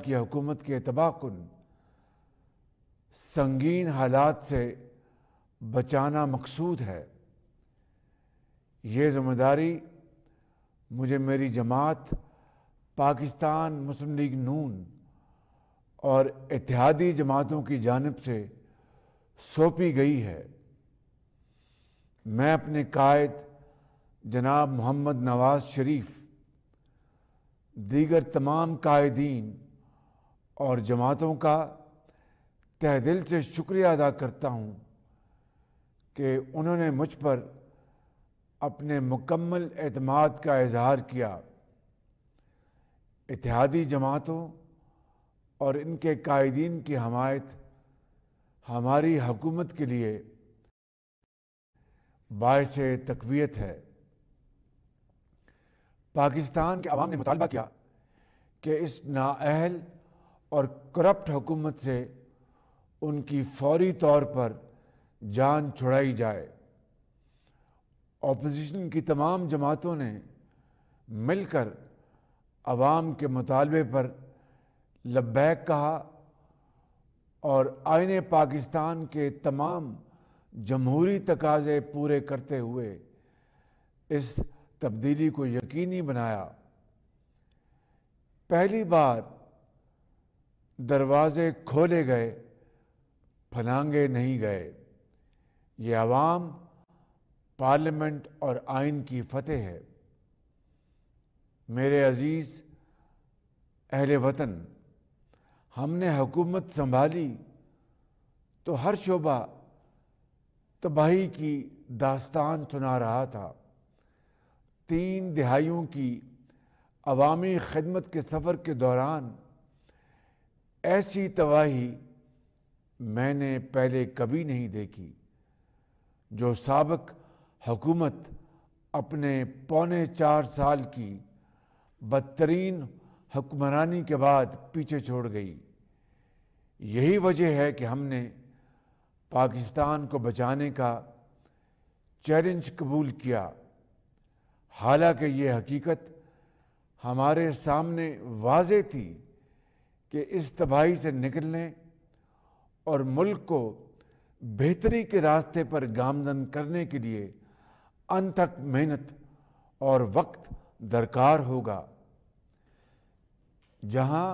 की हुकूमत के तबाहकुन संगीन हालात से बचाना मकसूद है ये जिम्मेदारी मुझे मेरी जमात पाकिस्तान मुस्लिम लीग नून और इतिहादी जमातों की जानब से सौंपी गई है मैं अपने कायद जनाब मोहम्मद नवाज शरीफ दीगर तमाम कायदीन और जमातों का तह दिल से शुक्रिया अदा करता हूँ कि उन्होंने मुझ पर अपने मुकम्मल अतमाद का इजहार किया इतिहादी जमातों और इनके कायदीन की हमायत हमारी हुकूमत के लिए बायस तकवीत है पाकिस्तान के आवाम ने मुतालबा किया कि इस नाअहल और करप्ट हुकूमत से उनकी फौरी तौर पर जान छुड़ाई जाए अपोजिशन की तमाम जमातों ने मिलकर आवाम के मुतालबे पर लब्बैक कहा और आइन पाकिस्तान के तमाम जमहूरी तकाजे पूरे करते हुए इस तब्दीली को यकीनी बनाया पहली बार दरवाजे खोले गए फलांगे नहीं गए ये आवाम पार्लियामेंट और आइन की फतेह है मेरे अजीज़ अहल वतन हमने हुकूमत संभाली तो हर शोबा तबाही की दास्तान सुना रहा था तीन दिहाइयों की अवामी खदमत के सफ़र के दौरान ऐसी तबाही मैंने पहले कभी नहीं देखी जो सबक हुकूमत अपने पौने चार साल की बदतरीन हुक्मरानी के बाद पीछे छोड़ गई यही वजह है कि हमने पाकिस्तान को बचाने का चैलेंज कबूल किया हालांकि ये हकीकत हमारे सामने वाज थी कि इस तबाही से निकलने और मुल्क को बेहतरी के रास्ते पर गामजन करने के लिए अनथक मेहनत और वक्त दरकार होगा जहां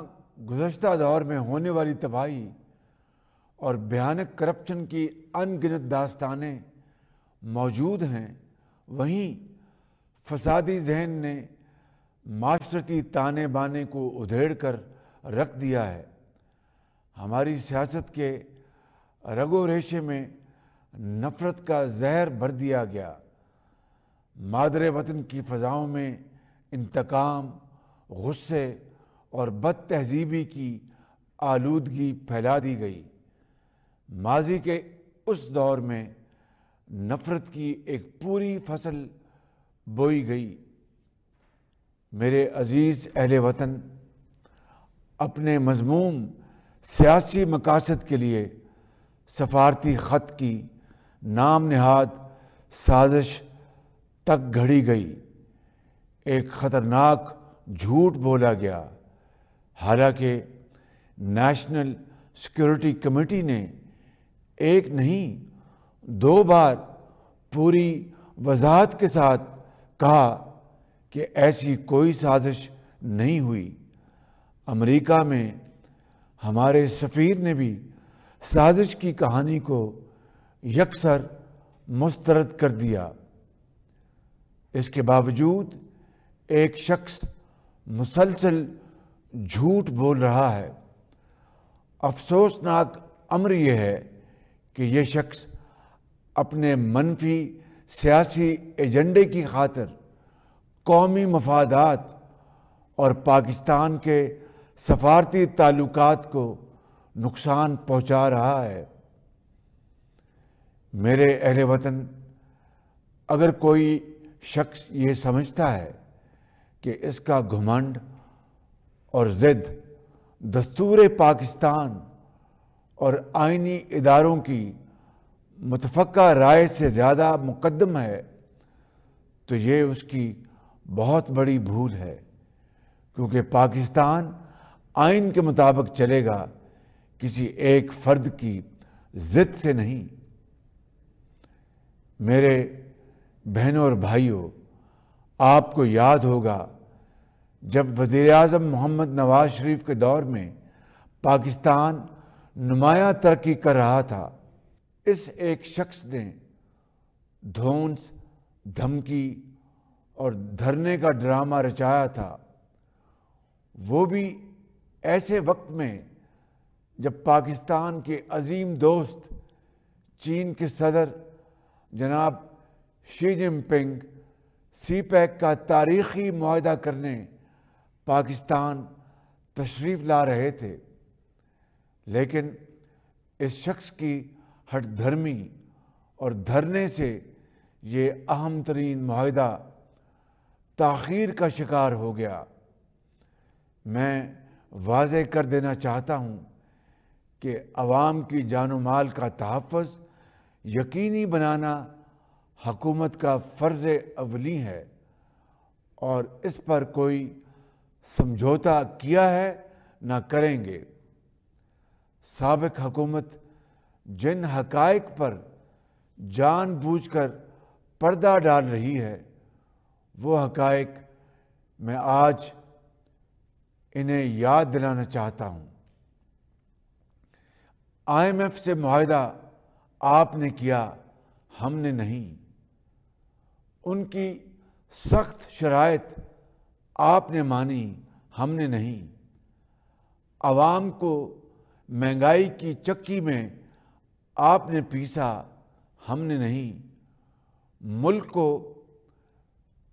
गुजशत दौर में होने वाली तबाही और भयानक करप्शन की अनगिनत दास्तानें मौजूद हैं वहीं फसादी जहन ने माशरती ताने बाने को उधेड़ कर रख दिया है हमारी सियासत के रगो रेशे में नफ़रत का जहर भर दिया गया मादर वतन की फ़जाओं में इंतकाम गुस्से और बद तहजीबी की आलूदगी फैला दी गई माजी के उस दौर में नफ़रत की एक पूरी फसल बोई गई मेरे अज़ीज़ अहले वतन अपने मजमूम सियासी मकासद के लिए सफारती ख़त की नाम नहाद साजिश तक घड़ी गई एक ख़तरनाक झूठ बोला गया हालांकि नेशनल सिक्योरिटी कमेटी ने एक नहीं दो बार पूरी वजाहत के साथ कहा कि ऐसी कोई साजिश नहीं हुई अमेरिका में हमारे सफ़ीर ने भी साजिश की कहानी को यकसर मुस्तरद कर दिया इसके बावजूद एक शख्स मुसलसल झूठ बोल रहा है अफसोसनाक अम्र यह है कि यह शख्स अपने मनफी सियासी एजेंडे की खातर कौमी मफादात और पाकिस्तान के सफारती ताल्लुक को नुकसान पहुंचा रहा है मेरे अहले वतन अगर कोई शख्स ये समझता है कि इसका घमंड और ज़िद दस्तूर पाकिस्तान और आइनी इदारों की मुतफ़ा राय से ज़्यादा मुकदम है तो ये उसकी बहुत बड़ी भूल है क्योंकि पाकिस्तान आइन के मुताबिक चलेगा किसी एक फर्द की जिद से नहीं मेरे बहनों और भाइयों आपको याद होगा जब वजीर अजम मोहम्मद नवाज शरीफ के दौर में पाकिस्तान नुमाया तरक्की कर रहा था इस एक शख्स ने धोंस धमकी और धरने का ड्रामा रचाया था वो भी ऐसे वक्त में जब पाकिस्तान के अजीम दोस्त चीन के सदर जनाब शी जिनपिंग सी पैक का तारीखी माहा करने पाकिस्तान तशरीफ़ ला रहे थे लेकिन इस शख्स की हटधर्मी और धरने से ये अहम तरीन माहा तखीर का शिकार हो गया मैं वाज कर देना चाहता हूँ कि आवाम की जान माल का तहफ़ यकीनी बनाना हकूमत का फ़र्ज़ अवली है और इस पर कोई समझौता किया है ना करेंगे सबक हकूमत जिन हकाइक पर जान बूझ कर पर्दा डाल रही है वो हकायक मैं आज इन्हें याद दिलाना चाहता हूं आईएमएफ से मुहिदा आपने किया हमने नहीं उनकी सख्त शराय आपने मानी हमने नहीं आवाम को महंगाई की चक्की में आपने पीसा हमने नहीं मुल्क को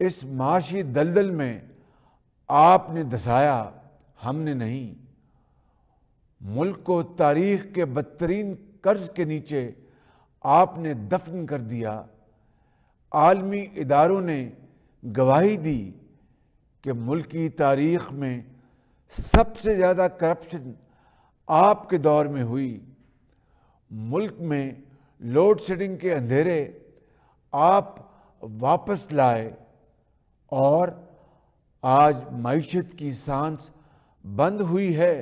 इस माशी दलदल में आपने धसाया हमने नहीं मुल्क को तारीख के बदतरीन कर्ज के नीचे आपने दफन कर दिया आलमी इदारों ने गवाही दी कि मुल्क की तारीख में सबसे ज़्यादा करप्शन आपके दौर में हुई मुल्क में लोड शेडिंग के अंधेरे आप वापस लाए और आज मीशत की सांस बंद हुई है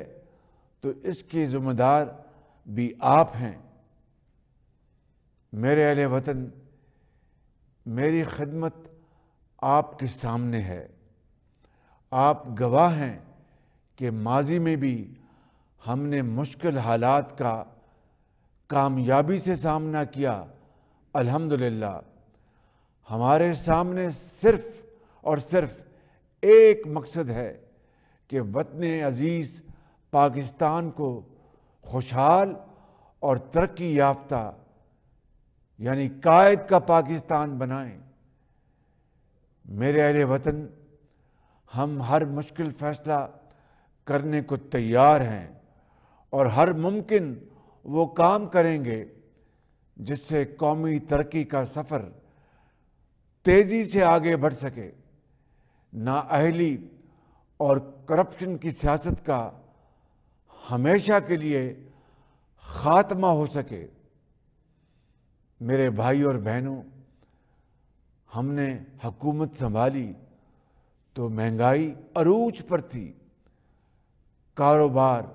तो इसके ज़िम्मेदार भी आप हैं मेरे अले वतन मेरी खदमत आपके सामने है आप गवाह हैं कि माजी में भी हमने मुश्किल हालात का कामयाबी से सामना किया अल्हम्दुलिल्लाह हमारे सामने सिर्फ और सिर्फ एक मकसद है कि वतन अज़ीज़ पाकिस्तान को खुशहाल और तरक्की याफ्ता यानी कायद का पाकिस्तान बनाएं मेरे अरे वतन हम हर मुश्किल फ़ैसला करने को तैयार हैं और हर मुमकिन वो काम करेंगे जिससे कौमी तरक्की का सफ़र तेज़ी से आगे बढ़ सके ना अहली और करप्शन की सियासत का हमेशा के लिए ख़ात्मा हो सके मेरे भाई और बहनों हमने हकूमत संभाली तो महंगाई अरूज पर थी कारोबार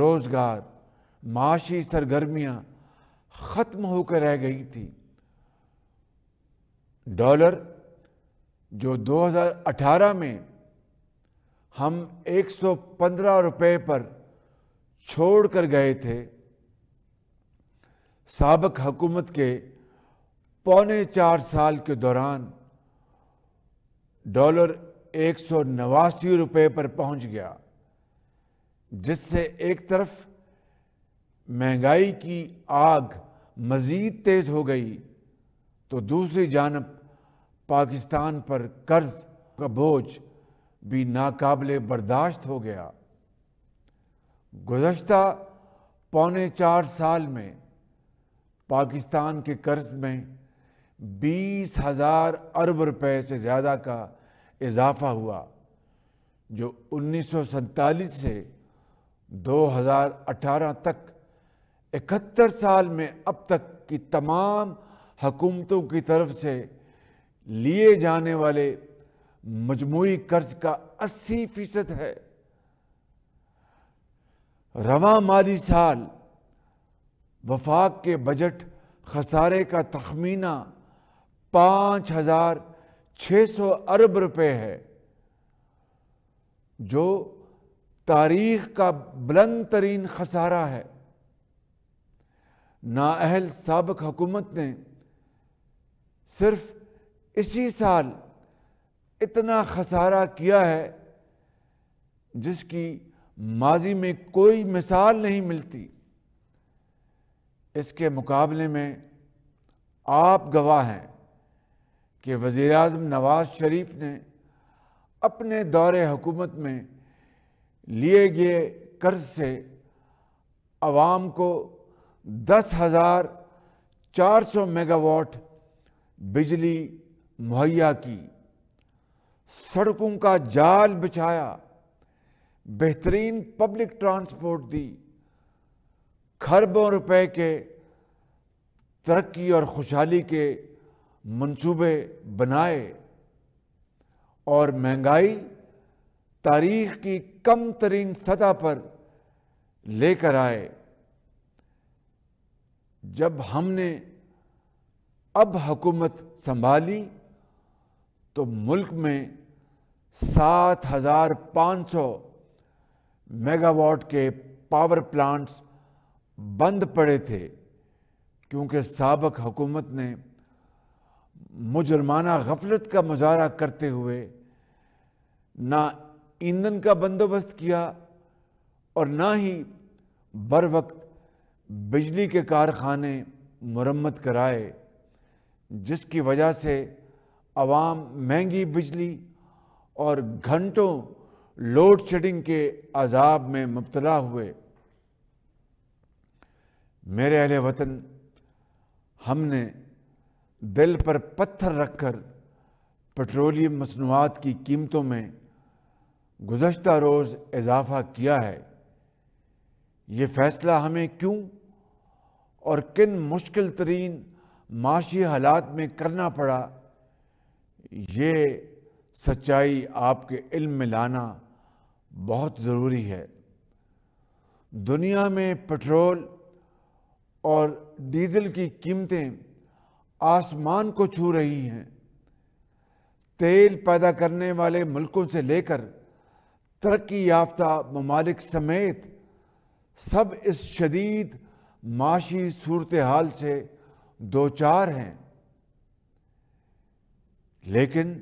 रोज़गार माशी सरगर्मियां ख़त्म होकर रह गई थी डॉलर जो 2018 में हम 115 रुपए पर छोड़ कर गए थे सबक हुकूमत के पौने चार साल के दौरान डॉलर एक सौ नवासी रुपये पर पहुंच गया जिससे एक तरफ महंगाई की आग मज़ीद तेज़ हो गई तो दूसरी जानब पाकिस्तान पर कर्ज का बोझ भी नाकाबले बर्दाश्त हो गया गुजशत पौने चार साल में पाकिस्तान के कर्ज में बीस हज़ार अरब रुपए से ज़्यादा का इजाफा हुआ जो उन्नीस से 2018 तक इकहत्तर साल में अब तक की तमाम हकूमतों की तरफ से लिए जाने वाले मजमूरी कर्ज का अस्सी फीसद है रवा माली साल वफाक के बजट खसारे का तखमीना पांच हजार छह सौ अरब रुपए है जो तारीख का बुलंद तरीन खसारा है नाअहल सबक हुकूमत ने सिर्फ इसी साल इतना खसारा किया है जिसकी माजी में कोई मिसाल नहीं मिलती इसके मुकाबले में आप गवाह हैं कि वज़ी अजम नवाज शरीफ ने अपने दौरे हुकूमत में लिए गए कर्ज से आवाम को दस हज़ार चार सौ मेगावाट बिजली मुहैया की सड़कों का जाल बिछाया बेहतरीन पब्लिक ट्रांसपोर्ट दी खरबों रुपए के तरक्की और खुशहाली के मंसूबे बनाए और महंगाई तारीख की कम तरीन सतह पर लेकर आए जब हमने अब हुकूमत संभाली तो मुल्क में सात हजार पाँच सौ मेगावाट के पावर प्लांट्स बंद पड़े थे क्योंकि सबक हुकूमत ने मुजरमाना गफलत का मुजाहरा करते हुए ना ईंधन का बंदोबस्त किया और ना ही बर वक्त बिजली के कारखाने मरम्मत कराए जिसकी वजह से आवाम महंगी बिजली और घंटों लोड शेडिंग के अजाब में मुबतला हुए मेरे अहल वतन हमने दिल पर पत्थर रखकर पेट्रोलियम मसनूआत की कीमतों में गुजशत रोज़ इजाफा किया है ये फ़ैसला हमें क्यों और किन मुश्किल तरीन माशी हालात में करना पड़ा ये सच्चाई आपके इल्म में लाना बहुत ज़रूरी है दुनिया में पेट्रोल और डीज़ल की कीमतें आसमान को छू रही हैं तेल पैदा करने वाले मुल्कों से लेकर तरक्की याफ्ता ममालिक समेत सब इस शदीद माशी सूरत हाल से दो चार हैं लेकिन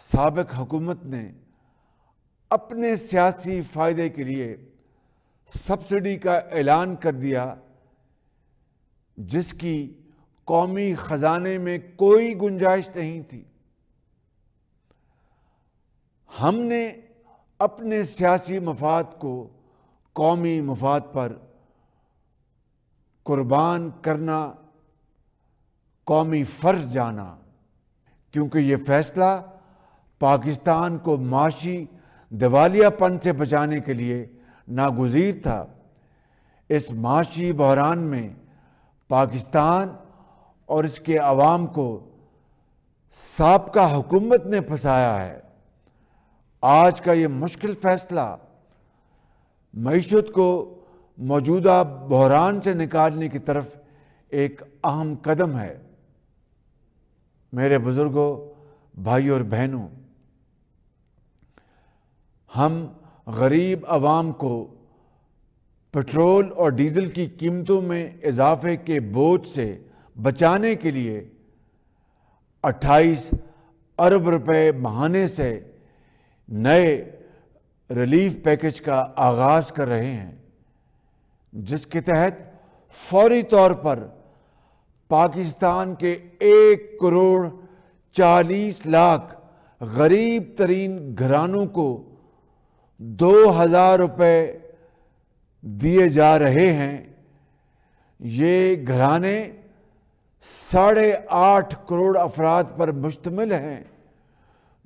सबक हुकूमत ने अपने सियासी फ़ायदे के लिए सब्सिडी का ऐलान कर दिया जिसकी कौमी ख़जाने में कोई गुंजाइश नहीं थी हमने अपने सियासी मफाद को कौमी मफाद पर कुर्बान करना कौमी फ़र्ज जाना क्योंकि यह फ़ैसला पाकिस्तान को माशी दिवालियापन से बचाने के लिए नागजीर था इस माशी बहरान में पाकिस्तान और इसके आवाम को सबका हुकूमत ने फंसाया है आज का ये मुश्किल फैसला मीशत को मौजूदा बहरान से निकालने की तरफ एक अहम कदम है मेरे बुज़ुर्गों भाई और बहनों हम गरीब आवाम को पेट्रोल और डीज़ल की कीमतों में इजाफे के बोझ से बचाने के लिए 28 अरब रुपए महाने से नए रिलीफ पैकेज का आगाज़ कर रहे हैं जिसके तहत फौरी तौर पर पाकिस्तान के एक करोड़ चालीस लाख गरीब तरीन घरानों को दो हजार रुपये दिए जा रहे हैं ये घराने साढ़े आठ करोड़ अफराद पर मुश्तमिल हैं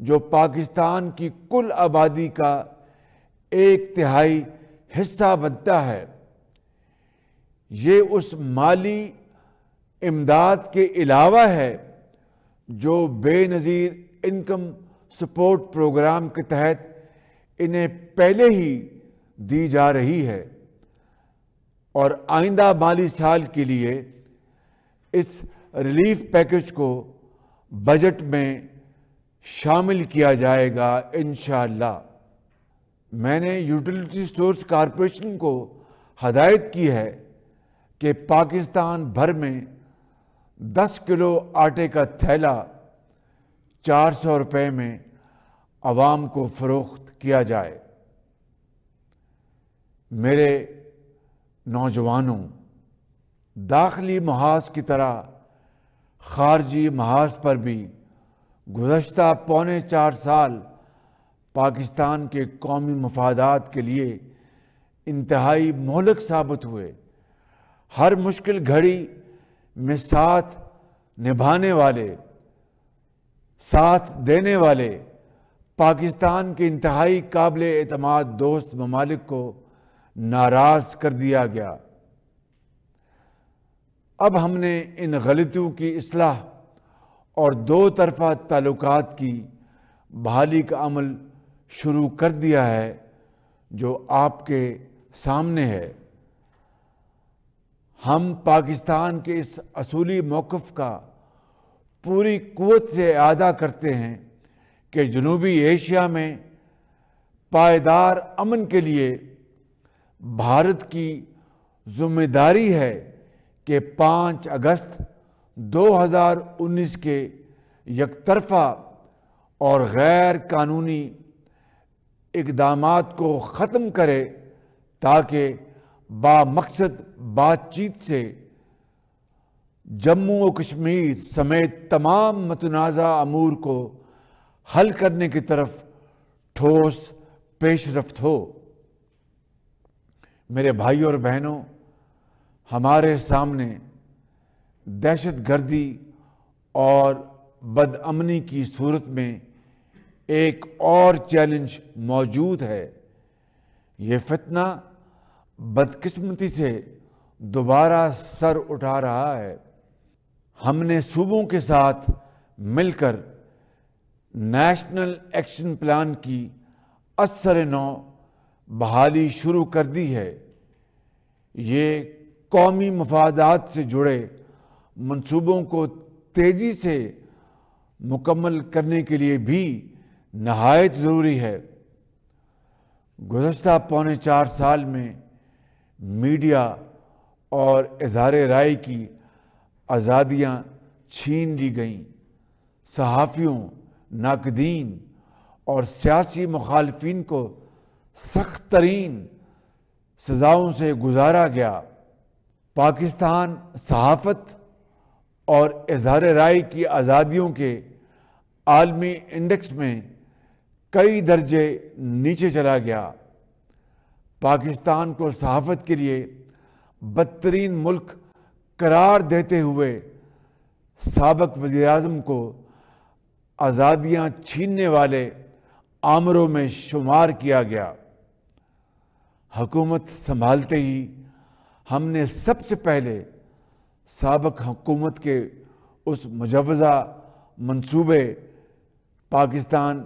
जो पाकिस्तान की कुल आबादी का एक तिहाई हिस्सा बनता है ये उस माली इमदाद के अलावा है जो बेनज़ीर इनकम सपोर्ट प्रोग्राम के तहत इन्हें पहले ही दी जा रही है और आइंदा माली साल के लिए इस रिलीफ पैकेज को बजट में शामिल किया जाएगा इन मैंने यूटिलिटी स्टोर्स कॉरपोरेशन को हदायत की है कि पाकिस्तान भर में 10 किलो आटे का थैला चार सौ में आवाम को फ़रोख्त किया जाए मेरे नौजवानों दाखिली महाज की तरह खारजी महाज पर भी गुजशत पौने चार साल पाकिस्तान के कौमी मफादात के लिए इंतहाई मोहलक साबित हुए हर मुश्किल घड़ी में साथ निभाने वाले साथ देने वाले पाकिस्तान के इंतहाई काबिल एतम दोस्त ममालिक को नाराज कर दिया गया अब हमने इन गलतियों की असलाह और दो तरफ़ा ताल्लुक की बहाली का अमल शुरू कर दिया है जो आपके सामने है हम पाकिस्तान के इस असूली मौक़ का पूरी क़वत से अदा करते हैं कि जनूबी एशिया में पायदार अमन के लिए भारत की जिम्मेदारी है कि 5 अगस्त 2019 के यकतरफा और गैर कानूनी इकदाम को ख़त्म करे ताकि बामकसद बातचीत से जम्मू और कश्मीर समेत तमाम मतनाज़ा अमूर को हल करने की तरफ ठोस पेशरफ्त हो मेरे भाई और बहनों हमारे सामने दहशत गर्दी और बदअमनी की सूरत में एक और चैलेंज मौजूद है ये फितना बदकिस्मती से दोबारा सर उठा रहा है हमने सूबों के साथ मिलकर नेशनल एक्शन प्लान की असर नौ बहाली शुरू कर दी है ये कौमी मफादात से जुड़े मंसूबों को तेज़ी से मुकम्मल करने के लिए भी नहायत ज़रूरी है गुजशत पौने चार साल में मीडिया और इजहार राय की आज़ादियाँ छीन ली गईं सहाफ़ियों नाकदीन और सियासी मुखालफन को सख्त तरीन सज़ाओं से गुजारा गया पाकिस्तान सहाफ़त और इजहार राय की आज़ादियों के आलमी इंडेक्स में कई दर्जे नीचे चला गया पाकिस्तान को सहाफ़त के लिए बदतरीन मुल्क करार देते हुए सबक वज़ी अजम को आज़ादियाँ छीनने वाले आमरों में शुमार किया गया हकूमत संभालते ही हमने सबसे पहले सबक हुकूमत के उस मुजवज़ा मंसूबे पाकिस्तान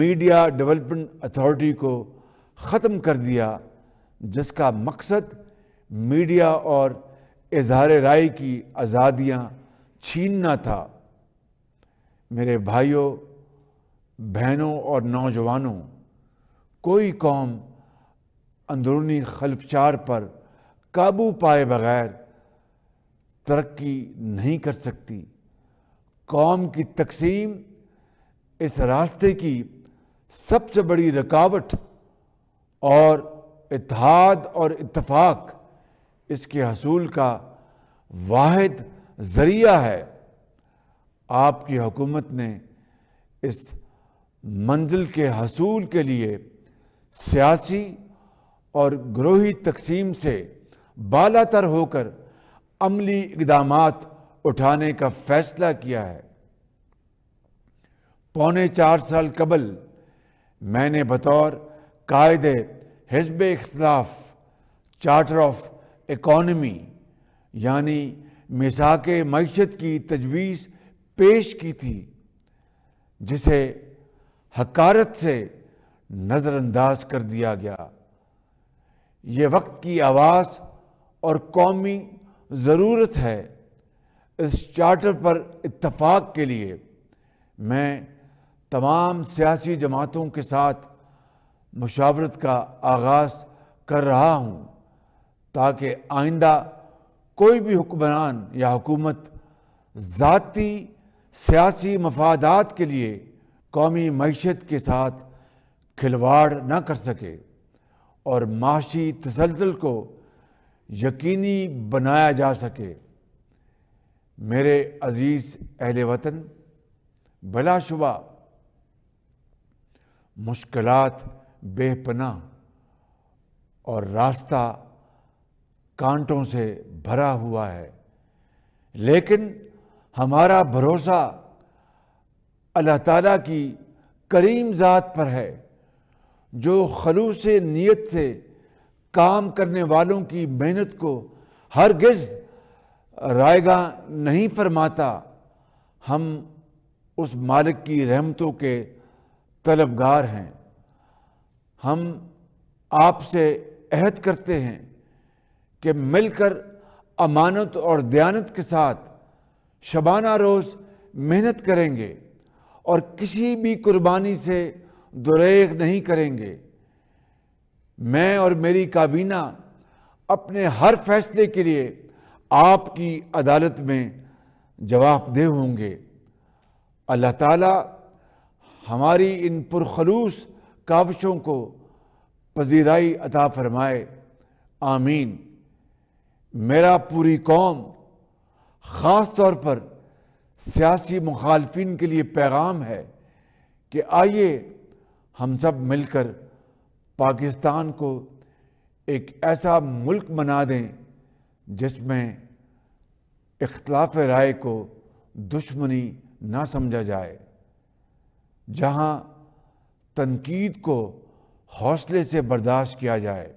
मीडिया डेवलपमेंट अथॉरिटी को ख़त्म कर दिया जिसका मकसद मीडिया और इजहार राय की आज़ादियाँ छीनना था मेरे भाइयों बहनों और नौजवानों कोई कौम अंदरूनी खलफचार पर काबू पाए बगैर तरक्की नहीं कर सकती कौम की तकसीम इस रास्ते की सबसे बड़ी रुकावट और इतिहाद और इतफाक़ इसके हसूल का वाद ज़रिया है आपकी हुकूमत ने इस मंजिल के हसूल के लिए सियासी और ग्रोही तकसीम से बाला तर होकर अमली इकदाम उठाने का फैसला किया है पौने चार साल कबल मैंने बतौर कायद हिजब इख्तलाफ चार्टर ऑफ इकॉनमी यानी मिसाक मीशत की तजवीज़ पेश की थी जिसे हकारत से नज़रअंदाज कर दिया गया ये वक्त की आवाज़ और कौमी ज़रूरत है इस चार्टर पर इतफाक़ के लिए मैं तमाम सियासी जमातों के साथ मुशावरत का आगाज़ कर रहा हूँ ताकि आइंदा कोई भी हुक्मरान या हुकूमत ज़ाती सियासी मफादात के लिए कौमी मीशत के साथ खिलवाड़ ना कर सके और माशी तसलसल को यकीनी बनाया जा सके मेरे अज़ीज़ अहल वतन भलाशुबा मुश्किल बेपना और रास्ता कांटों से भरा हुआ है लेकिन हमारा भरोसा अल्लाह ताला की करीम ज़ात पर है जो खलूस नीयत से काम करने वालों की मेहनत को हर हरगिज़ रायगा नहीं फरमाता हम उस मालिक की रहमतों के तलबगार हैं हम आपसे अहद करते हैं कि मिलकर अमानत और दयानत के साथ शबाना रोज़ मेहनत करेंगे और किसी भी कुर्बानी से दुरेग नहीं करेंगे मैं और मेरी काबीना अपने हर फैसले के लिए आपकी अदालत में जवाबदेह होंगे अल्लाह ताला हमारी इन पुरखलूस काविशों को पजीराई अता फरमाए आमीन मेरा पूरी कौम ख़ास तौर पर सियासी मुखालफन के लिए पैगाम है कि आइए हम सब मिलकर पाकिस्तान को एक ऐसा मुल्क बना दें जिसमें इख्तलाफ राय को दुश्मनी ना समझा जाए जहाँ तनकीद को हौसले से बर्दाश्त किया जाए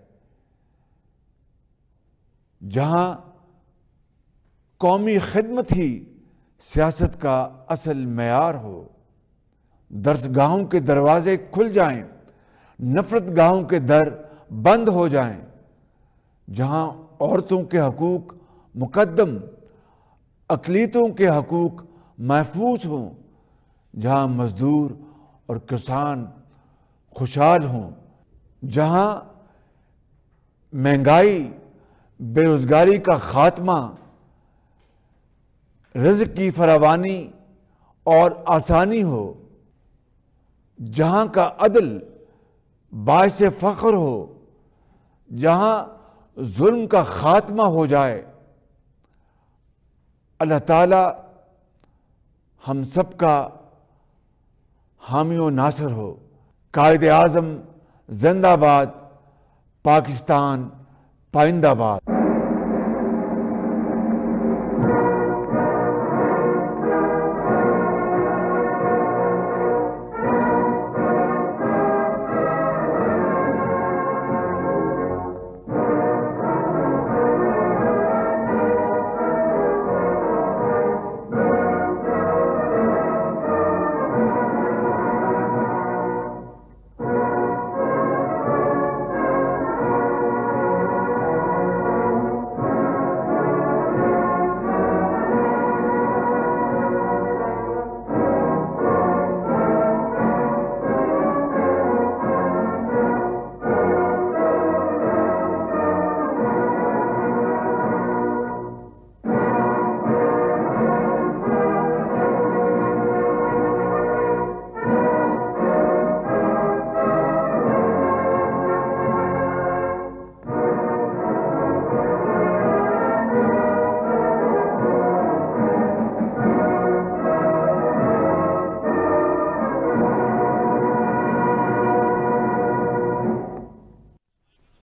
जहाँ कौमी खदमत ही सियासत का असल मैार हो दर्ज गाहों के दरवाजे खुल जाएं, नफरत गाहों के दर बंद हो जाएं, जहां औरतों के हकूक मुकदम अकलीतों के हकूक महफूज हों जहां मजदूर और किसान खुशहाल हों जहां महंगाई बेरोज़गारी का ख़ात्मा रज की फरावानी और आसानी हो जहाँ का अदल बाश फ़ख्र हो जहाँ जुल्म का ख़ात्मा हो जाए अल्लाह ताला हम सब का हामी नासर हो कायद आज़म जिंदाबाद पाकिस्तान पाइंदाबाद